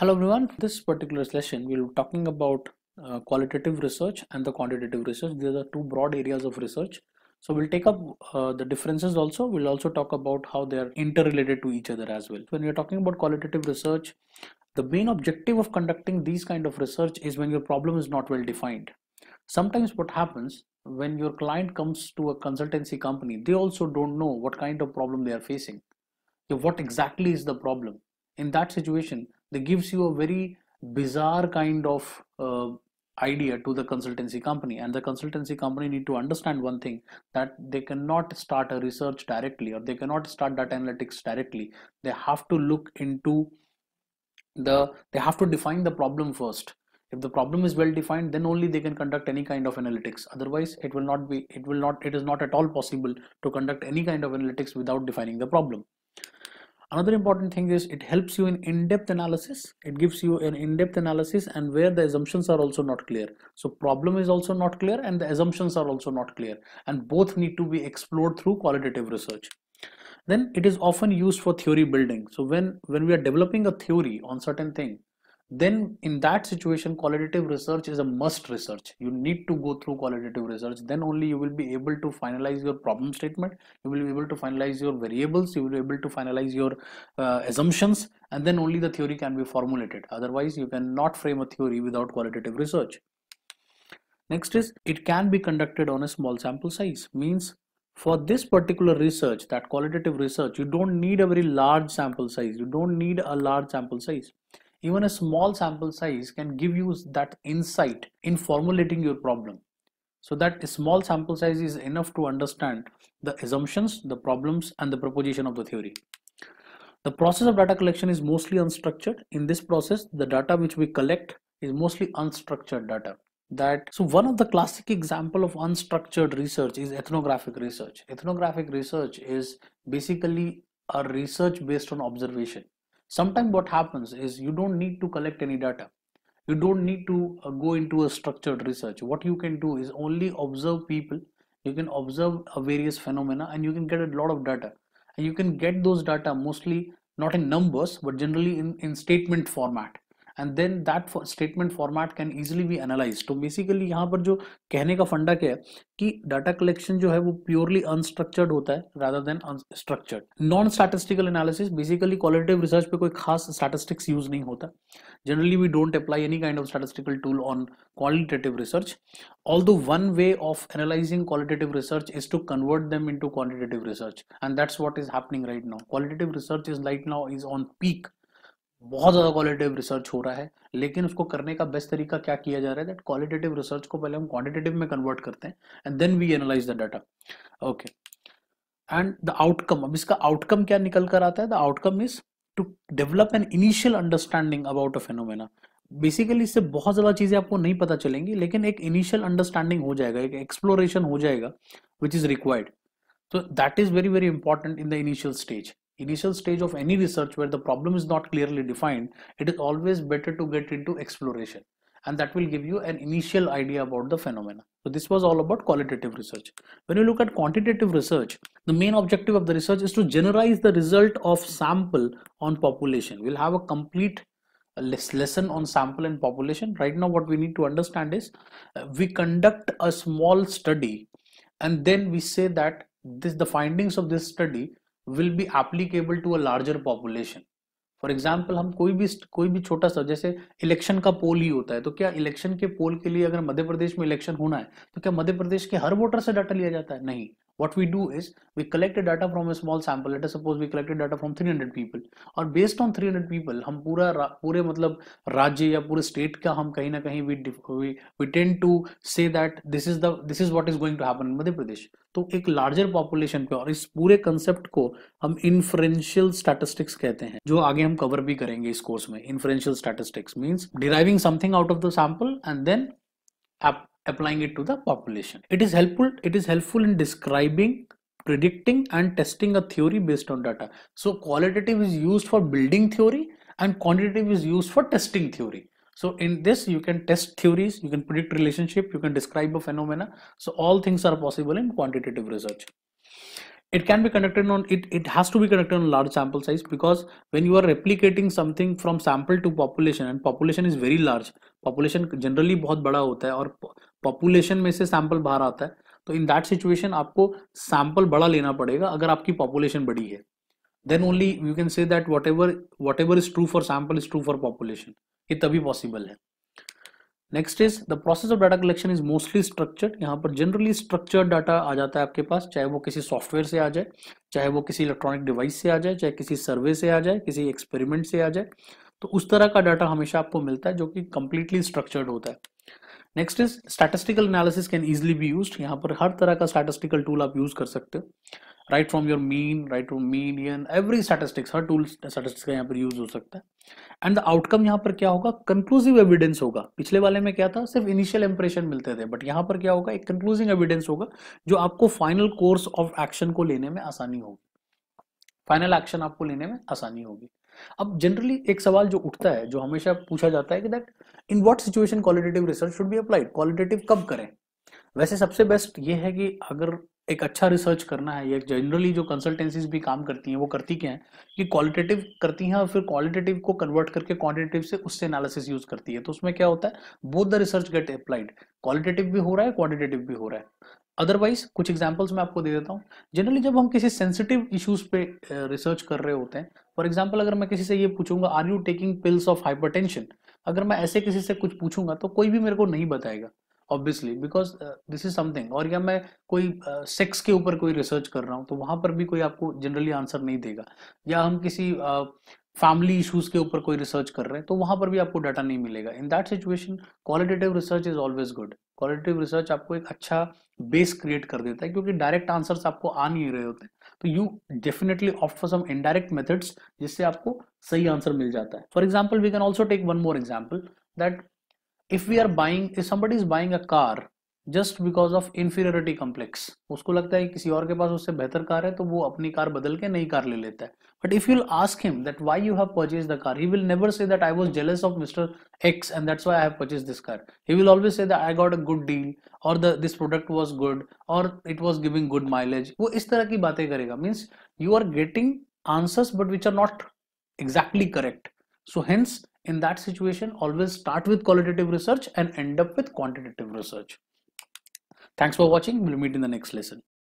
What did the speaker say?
Hello everyone, for this particular session we will be talking about uh, qualitative research and the quantitative research. These are two broad areas of research. So we'll take up uh, the differences also. We'll also talk about how they are interrelated to each other as well. When we are talking about qualitative research, the main objective of conducting these kind of research is when your problem is not well defined. Sometimes what happens when your client comes to a consultancy company, they also don't know what kind of problem they are facing. So what exactly is the problem? In that situation, that gives you a very bizarre kind of uh, idea to the consultancy company and the consultancy company need to understand one thing that they cannot start a research directly or they cannot start data analytics directly they have to look into the they have to define the problem first if the problem is well defined then only they can conduct any kind of analytics otherwise it will not be it will not it is not at all possible to conduct any kind of analytics without defining the problem another important thing is it helps you in in-depth analysis it gives you an in-depth analysis and where the assumptions are also not clear so problem is also not clear and the assumptions are also not clear and both need to be explored through qualitative research then it is often used for theory building so when when we are developing a theory on certain thing then in that situation qualitative research is a must research you need to go through qualitative research then only you will be able to finalize your problem statement you will be able to finalize your variables you will be able to finalize your uh, assumptions and then only the theory can be formulated otherwise you cannot frame a theory without qualitative research next is it can be conducted on a small sample size means for this particular research that qualitative research you don't need a very large sample size you don't need a large sample size even a small sample size can give you that insight in formulating your problem so that small sample size is enough to understand the assumptions the problems and the proposition of the theory the process of data collection is mostly unstructured in this process the data which we collect is mostly unstructured data that so one of the classic example of unstructured research is ethnographic research ethnographic research is basically a research based on observation sometimes what happens is you don't need to collect any data you don't need to uh, go into a structured research what you can do is only observe people you can observe uh, various phenomena and you can get a lot of data and you can get those data mostly not in numbers but generally in, in statement format and then that statement format can easily be analyse तो basically यहाँ पर जो कहने का फंडा क्या है कि डाटा कलेक्शन जो है वो प्योरली अनस्ट्रक्चर्ड होता है rather than structured non statistical analysis basically qualitative research पे कोई खास स्टैटिस्टिक्स यूज नहीं होता generally we don't apply any kind of statistical tool on qualitative research although one way of analyzing qualitative research is to convert them into quantitative research and that's what is happening right now qualitative research is right now is on peak बहुत ज़्यादा qualitative research हो रहा है लेकिन उसको करने का best तरीका क्या किया जा रहा है दैट क्वालिटेटिव रिसर्च को पहले हम क्वांटिटेटिव में कन्वर्ट करते हैं and then we analyse the data okay and the outcome अब इसका आउटकम क्या निकल कर आता है the outcome is to develop an initial understanding about a phenomena basically इससे बहुत ज़्यादा चीज़ें आपको नहीं पता चलेंगी लेकिन एक इनिशियल अंडरस्टैंडिंग हो जाएगा एक एक्सप्लोरेशन हो जाएगा विच इज़ रिक्वायर्ड तो that is very very important in the initial stage initial stage of any research where the problem is not clearly defined, it is always better to get into exploration and that will give you an initial idea about the phenomena. So this was all about qualitative research. When you look at quantitative research, the main objective of the research is to generalize the result of sample on population. We'll have a complete uh, lesson on sample and population. Right now what we need to understand is uh, we conduct a small study and then we say that this the findings of this study will be applicable to a larger population for example हम कोई भी कोई भी छोटा सा जैसे election का पोल ही होता है तो क्या इलेक्शन के पोल के लिए अगर मध्य प्रदेश में इलेक्शन होना है तो क्या मध्य प्रदेश के हर वोटर से डाटा लिया जाता है नहीं what we do is we collect the data from a small sample let us suppose we collected data from 300 people और based on 300 people hum pura pure matlab rajya ya pure state ka hum kahin na kahin we we tend to say that this is the this is what is going to happen in madhya pradesh to ek larger population pe aur is pure concept ko hum inferential statistics kehte hain jo aage hum cover bhi karenge is course mein inferential statistics means deriving something out of the sample and then applying it to the population. It is helpful, it is helpful in describing predicting and testing a theory based on data. So qualitative is used for building theory and quantitative is used for testing theory. So in this you can test theories, you can predict relationship, you can describe a phenomena. So all things are possible in quantitative research. it can be conducted on it it has to be conducted on large sample size because when you are replicating something from sample to population and population is very large population generally बहुत बड़ा होता है और population में से sample बाहर आता है तो in that situation आपको sample बड़ा लेना पड़ेगा अगर आपकी population बड़ी है then only you can say that whatever whatever is true for sample is true for population ये तभी possible है next is the process of data collection is mostly structured यहाँ पर जनरली स्ट्रक्चर्ड डाटा आ जाता है आपके पास चाहे वो किसी सॉफ्टवेयर से आ जाए चाहे वो किसी इलेक्ट्रॉनिक डिवाइस से आ जाए चाहे किसी सर्वे से आ जाए किसी एक्सपेरिमेंट से आ जाए तो उस तरह का डाटा हमेशा आपको मिलता है जो कि कंप्लीटली स्ट्रक्चर्ड होता है next is statistical analysis can easily be use यहाँ पर हर तरह का स्टैटिस्टिकल टूल आप यूज कर सकते हो right from your mean right from median every statistics हर टूल स्टैटिस्टिक्स का यहाँ पर यूज हो सकता है एंड द आउटकम यहाँ पर क्या होगा कंक्लूसिव एविडेंस होगा पिछले वाले में क्या था सिर्फ इनिशियल इंप्रेशन मिलते थे बट यहाँ पर क्या होगा एक कंक्लूसिव एविडेंस होगा जो आपको फाइनल कोर्स ऑफ एक्शन को लेने में आसानी होगी फाइनल एक्शन आपको लेने में आसानी होगी अब जनरली एक सवाल जो उठता है जो हमेशा पूछा जाता है कि that in what situation qualitative research should be applied qualitative कब करें वैसे सबसे बेस्ट ये है कि अगर एक अच्छा रिसर्च करना है या जनरली जो कंसल्टेंसीज भी काम करती हैं वो करती क्या है कि क्वालिटेटिव करती हैं और फिर क्वालिटेटिव को कन्वर्ट करके क्वांटिटेटिव से उससे एनालिसिस यूज करती है तो उसमें क्या होता है both the research get applied qualitative भी हो रहा है क्वांटिटेटिव भी हो रहा है अदरवाइज कुछ एग्जाम्पल्स मैं आपको दे देता हूँ जनरली जब हम किसी सेंसिटिव इशूज पे रिसर्च कर रहे होते हैं फॉर एग्जाम्पल अगर मैं किसी से ये पूछूंगा are you taking pills of hyper अगर मैं ऐसे किसी से कुछ पूछूंगा तो कोई भी मेरे को नहीं बताएगा obviously because this is something और या मैं कोई सेक्स uh, के ऊपर कोई रिसर्च कर रहा हूँ तो वहां पर भी कोई आपको जनरली आंसर नहीं देगा या हम किसी फैमिली uh, इशूज के ऊपर कोई रिसर्च कर रहे हैं तो वहां पर भी आपको डाटा नहीं मिलेगा in that situation qualitative research is always good qualitative research आपको एक अच्छा बेस क्रिएट कर देता है क्योंकि डायरेक्ट आंसर्स आपको आ नहीं रहे होते तो you definitely opt for some indirect methods जिससे आपको सही आंसर मिल जाता है for example we can also take one more example that if we are buying if somebody is buying a car just because of inferiority complex usko lagta hai kisi aur ke paas usse behtar car hai to wo apni car badal ke nayi car le leta hai but if you ask him that why you have purchased the car he will never say that i was jealous of mr x and that's why i have purchased this car he will always say that i got a good deal or the this product was good or it was giving good mileage wo is tarah ki baatein karega means you are getting answers but which are not exactly correct so hence in that situation always start with qualitative research and end up with quantitative research thanks for watching we'll meet in the next lesson